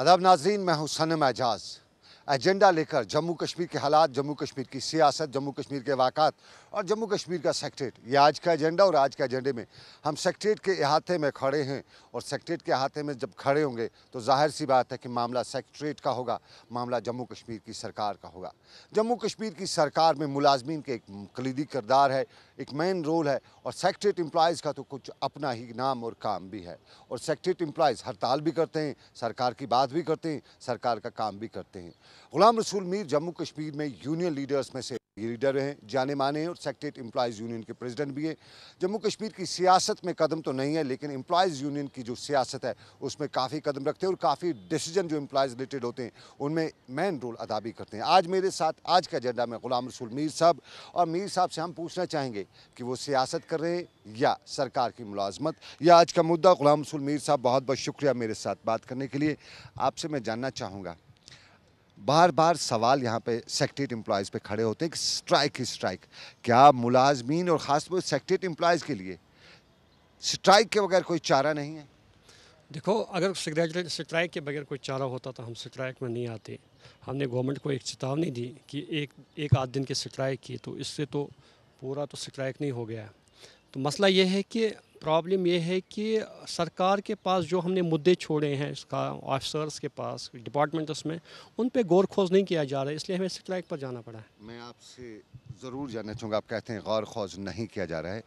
अदब नाजरीन मैं सनम एजाज़ एजेंडा लेकर जम्मू कश्मीर के हालात जम्मू कश्मीर की सियासत जम्मू कश्मीर के वाक़ात और जम्मू कश्मीर का सेक्ट्रेट ये आज का एजेंडा और आज के एजेंडे में हम सेक्ट्रेट के अहाते में खड़े हैं और सेक्ट्रेट के अहाते में जब खड़े होंगे तो जाहिर सी बात है कि मामला सेक्ट्रेट का होगा मामला जम्मू कश्मीर की सरकार का होगा जम्मू कश्मीर की सरकार में मुलाजमीन के एक कलीदी किरदार है एक मेन रोल है और सेक्ट्रेट एम्प्लॉज़ का तो कुछ अपना ही नाम और काम भी है और सेक्ट्रेट एम्प्लॉज़ हड़ताल भी करते हैं सरकार की बात भी करते हैं सरकार का काम भी करते हैं गुलाम रसूल मीर जम्मू कश्मीर में यूनियन लीडर्स में से ये लीडर हैं जाने माने और सेक्ट्रेट एम्प्लॉज़ यूनियन के प्रेसिडेंट भी हैं जम्मू कश्मीर की सियासत में कदम तो नहीं है लेकिन एम्प्लॉज़ यूनियन की जो सियासत है उसमें काफ़ी कदम रखते हैं और काफ़ी डिसीजन जो एम्प्लॉज़ रिलेटेड होते हैं उनमें मेन रोल अदा भी करते हैं आज मेरे साथ आज का एजेंडा में गुलाम रसूल मीर साहब और मीर साहब से हम पूछना चाहेंगे कि वो सियासत कर रहे हैं या सरकार की मुलाजमत या आज का मुद्दा गुलाम रसूल मीर साहब बहुत बहुत शुक्रिया मेरे साथ बात करने के लिए आपसे मैं जानना चाहूँगा बार बार सवाल यहाँ पे सेक्टेट एम्प्लॉयज़ पे खड़े होते हैं कि स्ट्राइक ही स्ट्राइक क्या मुलाजमीन और ख़ासतौर सेक्टेट एम्प्लॉयज़ के लिए स्ट्राइक के बगैर कोई चारा नहीं है देखो अगर स्ट्राइक के बगैर कोई चारा होता तो हम स्ट्राइक में नहीं आते हमने गवर्नमेंट को एक चेतावनी दी कि एक एक आध दिन के स्ट्राइक की तो इससे तो पूरा तो स्ट्राइक नहीं हो गया तो मसला ये है कि प्रॉब्लम ये है कि सरकार के पास जो हमने मुद्दे छोड़े हैं इसका ऑफिसर्स के पास डिपार्टमेंट्स में उन पे गौर खोज नहीं किया जा रहा है इसलिए हमें स्ट्राइक पर जाना पड़ा है मैं आपसे ज़रूर जानना चाहूँगा आप कहते हैं गौर खोज नहीं किया जा रहा है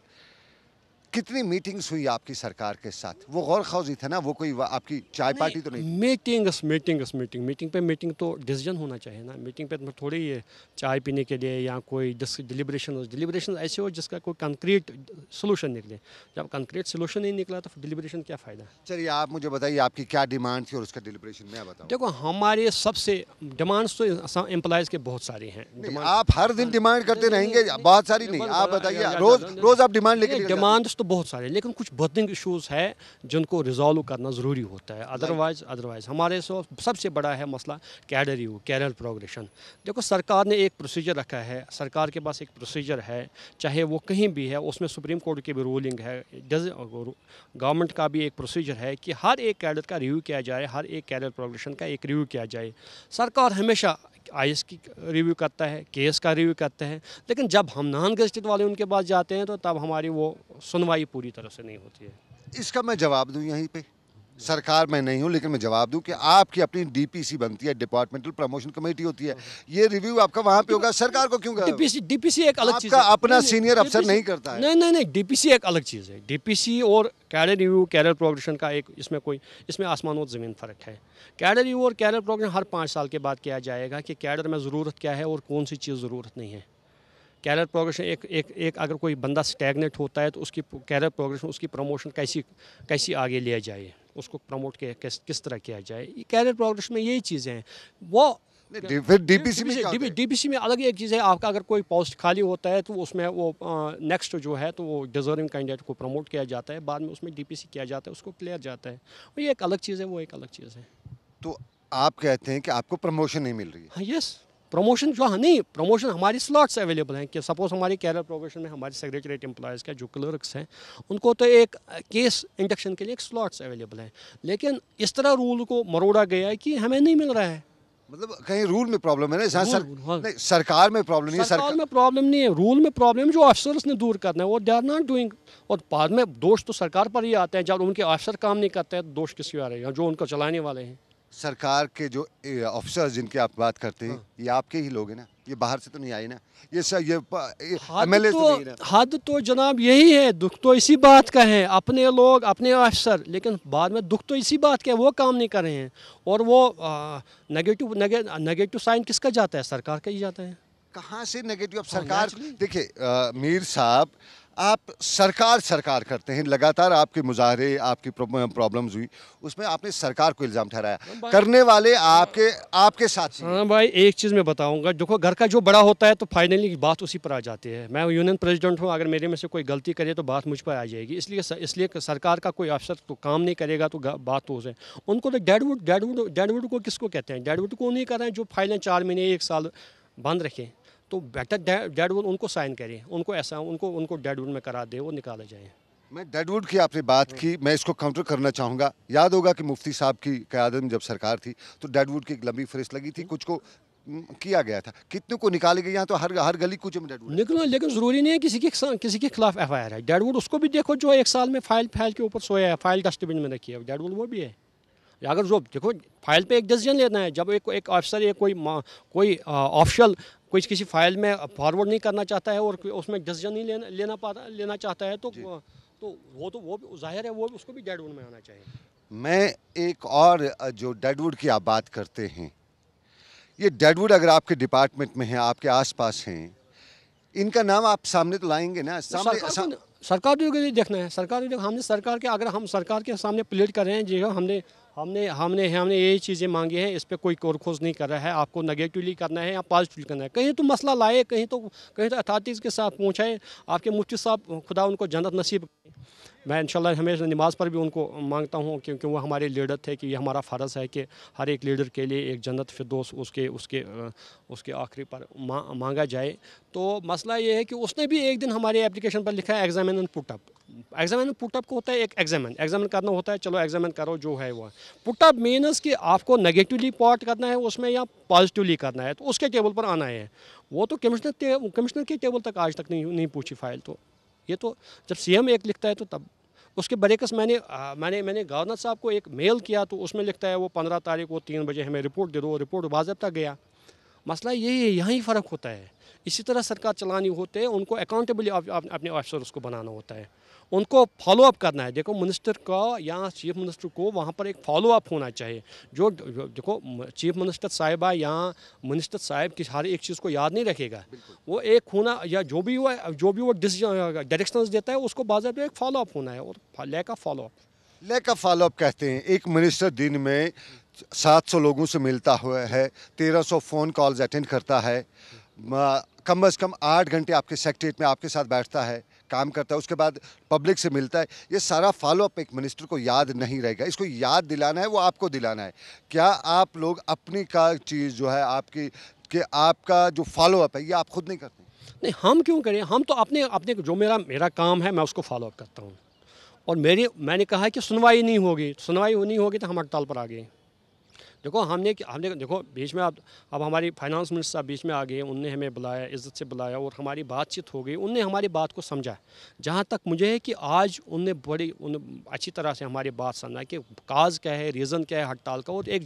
कितनी मीटिंग्स हुई आपकी सरकार के साथ वो गौर खौजी था ना वो कोई आपकी चाय पार्टी तो नहीं मीटिंग्स मीटिंग्स मीटिंग मीटिंग पे मीटिंग तो डिसीजन होना चाहिए ना मीटिंग पे तो थोड़ी ही चाय पीने के लिए या कोई डिलीब्रेशन हो डिलीब्रेशन ऐसे हो जिसका कोई कंक्रीट सोलूशन निकले जब कंक्रीट सोलूशन नहीं निकला तो डिलीब्रेशन क्या फ़ायदा चलिए आप मुझे बताइए आपकी क्या डिमांड थी और उसका डिलीब्रेशन मैं बताऊँ देखो हमारे सबसे डिमांड्स तो एम्प्लॉयज़ के बहुत सारे हैं आप हर दिन डिमांड हाँ। करते रहेंगे बहुत सारी नहीं आप बताइए रोज़ रोज़ आप डिमांड लेकर डिमांड्स तो बहुत सारे लेकिन कुछ बर्थिंग इशूज़ है जिनको रिजॉल्व करना ज़रूरी होता है अदरवाइज़ अदरवाइज़ हमारे सो सबसे बड़ा है मसला कैडर यू कैरियर प्रोग्रेशन देखो सरकार ने एक प्रोसीजर रखा है सरकार के पास एक प्रोसीजर है चाहे वो कहीं भी है उसमें सुप्रीम कोर्ट की भी रूलिंग है गवर्नमेंट का भी एक प्रोसीजर है कि हर एक कैडर का रिव्यू किया जाए हर एक कैरियर प्रोग्रेशन का एक रिव्यू किया जाए सरकार हमेशा आईएस की रिव्यू करता है केस का रिव्यू करते हैं लेकिन जब हम नान गजित वाले उनके पास जाते हैं तो तब हमारी वो सुनवाई पूरी तरह से नहीं होती है इसका मैं जवाब दूँ यहीं पर सरकार में नहीं हूँ लेकिन मैं जवाब दूँ कि आपकी अपनी डीपीसी बनती है डिपार्टमेंटल प्रमोशन कमेटी होती है ये रिव्यू आपका वहां पे होगा सरकार को क्यों डीपीसी डीपीसी एक अलग चीज अपना सीनियर अफसर नहीं करता है नहीं नहीं नहीं डीपीसी एक अलग चीज़ है डीपीसी और कैरियर रिव्यू कैरियर प्रोग्रेशन का एक इसमें कोई इसमें आसमान और ज़मीन फ़र्क है कैडर रिव्यू और कैरियर प्रोग्रेशन हर पाँच साल के बाद किया जाएगा कि कैडर में ज़रूरत क्या है और कौन सी चीज़ ज़रूरत नहीं है कैरियर प्रोग्रेशन एक एक एक अगर कोई बंदा स्टैगनेट होता है तो उसकी कैरियर प्रोग्रेशन उसकी प्रमोशन कैसी कैसी आगे लिया जाए उसको प्रमोट किस किस तरह किया जाए कैरियर प्रोग्रेस में यही चीज़ें हैं वो फिर डी में सी में अलग एक चीज़ है आपका अगर कोई पोस्ट खाली होता है तो उसमें वो नेक्स्ट जो है तो वो डिजर्विंग कैंडिडेट को प्रमोट किया जाता है बाद में उसमें डीपीसी किया जाता है उसको क्लियर जाता है ये एक अलग चीज़ है वो एक अलग चीज़ है तो आप कहते हैं कि आपको प्रमोशन नहीं मिल रही है यस हाँ, प्रमोशन जो हाँ नहीं प्रमोशन हमारी स्लॉट्स अवेलेबल हैं कि सपोज हमारी केरल प्रोबेशन में हमारे सेक्रेटरीट एम्प्लॉयज़ के जो क्लर्क्स हैं उनको तो एक केस इंडक्शन के लिए एक स्लॉट्स अवेलेबल हैं लेकिन इस तरह रूल को मरोड़ा गया है कि हमें नहीं मिल रहा है मतलब कहीं रूल में प्रॉब्लम है ना सर, हाँ। नहीं, सरकार में प्रॉब्लम नहीं सरकार में प्रॉब्लम नहीं है रूल में प्रॉब्लम जो ऑफिसर्स ने दूर करना है वो दे आर नॉट डूइंग और बाद में दोष तो सरकार पर ही आते हैं जब उनके ऑफिसर काम नहीं करते हैं तो दोष किसी आ रहे हैं जो उनको चलाने वाले हैं सरकार के जो ऑफिसर्स जिनके आप बात करते हैं हाँ। ये आपके ही लोग हैं ना ये बाहर से तो नहीं आए ना ये सर ये, ये हद तो, हद तो जनाब यही है दुख तो इसी बात का है अपने लोग अपने अफसर लेकिन बाद में दुख तो इसी बात का है वो काम नहीं कर रहे हैं और वो नेगेटिव नेगेटिव साइन किसका जाता है सरकार का ही जाता है कहाँ से नेगेटिव अब सरकार देखिए मीर साहब आप सरकार सरकार करते हैं लगातार आपके मुजाहरे आपकी प्रॉब्लम्स हुई उसमें आपने सरकार को इल्ज़ाम ठहराया हाँ करने वाले आपके आपके साथ हाँ भाई एक चीज़ मैं बताऊंगा देखो घर का जो बड़ा होता है तो फाइनली बात उसी पर आ जाती है मैं यूनियन प्रेसिडेंट हूँ अगर मेरे में से कोई गलती करे तो बात मुझ पर आ जाएगी इसलिए इसलिए सरकार का कोई अफसर तो काम नहीं करेगा तो बात तो उसे उनको तो डेडवुड डेडवुड डेडवुड को किसको कहते हैं डेडवुड को नहीं कर रहे हैं जो फाइलें चार महीने एक साल बंद रखें तो बेटर डेडवुड उनको साइन करें उनको ऐसा उनको उनको डेडवुड में करा दे वो निकाले जाएँ मैं डेडवुड की आपने बात की मैं इसको काउंटर करना चाहूँगा याद होगा कि मुफ्ती साहब की क्यादत में जब सरकार थी तो डेडवुड की एक लंबी फहरिस्त लगी थी हम्म। कुछ को हम्म, किया गया था कितने को निकाले गए यहाँ तो हर हर गली कुछ में डेडवुड निकलो लेकिन ज़रूरी नहीं है किसी के किसी के खिलाफ एफ है डेडवुड उसको भी देखो जो एक साल में फाइल फाइल के ऊपर सोया है फाइल डस्टबिन में रखी है डेडवुड वो भी है अगर जो देखो फाइल पे एक डिसीजन लेना है जब एक एक ऑफिसर या कोई कोई ऑफिशियल कुछ किसी फाइल में फॉरवर्ड नहीं करना चाहता है और उसमें डिसीजन नहीं लेना लेना पाता लेना चाहता है तो तो वो तो वो जाहिर है वो उसको भी डेडवुड में आना चाहिए मैं एक और जो डेडवुड की आप बात करते हैं ये डेडवुड अगर आपके डिपार्टमेंट में है आपके आसपास हैं इनका नाम आप सामने तो लाएंगे ना सामने सरकार, सा... भी देखना है सरकार भी देखना हमने सरकार के अगर हम सरकार के सामने प्लेट कर रहे हैं जी हाँ, हमने हमने हमने हमने यही चीज़ें मांगी हैं इस पर कोई कोरखोज नहीं कर रहा है आपको नेगेटिवली करना है या पॉजिटिवली करना है कहीं तो मसला लाए कहीं तो कहीं तो अथॉरिटीज़ के साथ पूछाएँ आपके मुफ्ती साहब खुदा उनको जन्नत नसीब मैं इन हमेशा नमाज पर भी उनको मांगता हूँ क्योंकि वो हमारे लीडर थे कि ये हमारा फ़र्ज़ है कि हर एक लीडर के लिए एक जन्नत फिरदोस उसके उसके उसके आखिरी पर मा, मांगा जाए तो मसला ये है कि उसने भी एक दिन हमारे एप्लीकेशन पर लिखा है examine and put up examine put up को होता है एक एग्जामिन एग्जामिन करना होता है चलो एग्जामिन करो जो है वो पुटअप मीनस कि आपको नेगेटिवली पॉट करना है उसमें या पॉजिटिवली करना है तो उसके टेबल पर आना है वो तो कमिश्नर कमिश्नर के टेबल तक आज तक नहीं नहीं पूछी फाइल तो ये तो जब सीएम एक लिखता है तो तब उसके बरकस मैंने आ, मैंने मैंने गवर्नर साहब को एक मेल किया तो उसमें लिखता है वो पंद्रह तारीख वो तीन बजे हमें रिपोर्ट दे दो रिपोर्ट बाजबता गया मसला यही है यहाँ ही फ़र्क होता है इसी तरह सरकार चलानी होते हैं उनको अकाउंटेबली अपने ऑफिसर उसको बनाना होता है उनको फॉलोअप करना है देखो मिनिस्टर का या चीफ मिनिस्टर को वहाँ पर एक फॉलोअप होना चाहिए जो देखो चीफ मिनिस्टर साहिबा या मिनिस्टर साहब की हर एक चीज़ को याद नहीं रखेगा वो एक होना या जो भी वो जो भी वो डायरेक्शन देता है उसको बाजार एक फॉलोअप होना है और lack of follow up lack of follow up कहते हैं एक मिनिस्टर दिन में सौ लोगों से मिलता हुआ है सौ फ़ोन कॉल्स अटेंड करता है कम अज़ कम आठ घंटे आपके सेक्रेट में आपके साथ बैठता है काम करता है उसके बाद पब्लिक से मिलता है ये सारा फॉलोअप एक मिनिस्टर को याद नहीं रहेगा इसको याद दिलाना है वो आपको दिलाना है क्या आप लोग अपनी का चीज़ जो है आपकी कि आपका जो फॉलोअप है ये आप खुद नहीं करते नहीं हम क्यों करें हम तो अपने अपने जो मेरा मेरा काम है मैं उसको फॉलोअप करता हूँ और मेरी मैंने कहा है कि सुनवाई नहीं होगी सुनवाई होनी होगी तो हम हड़ताल पर आ गए देखो हमने हमने देखो बीच में अब अब हमारी फाइनेंस मिनिस्टर साहब बीच में आ गए उनने हमें बुलाया इज़्ज़त से बुलाया और हमारी बातचीत हो गई उनने हमारी बात को समझा जहाँ तक मुझे है कि आज उनने बड़ी उन अच्छी तरह से हमारी बात समझा कि काज क्या है रीज़न क्या है हड़ताल का और एक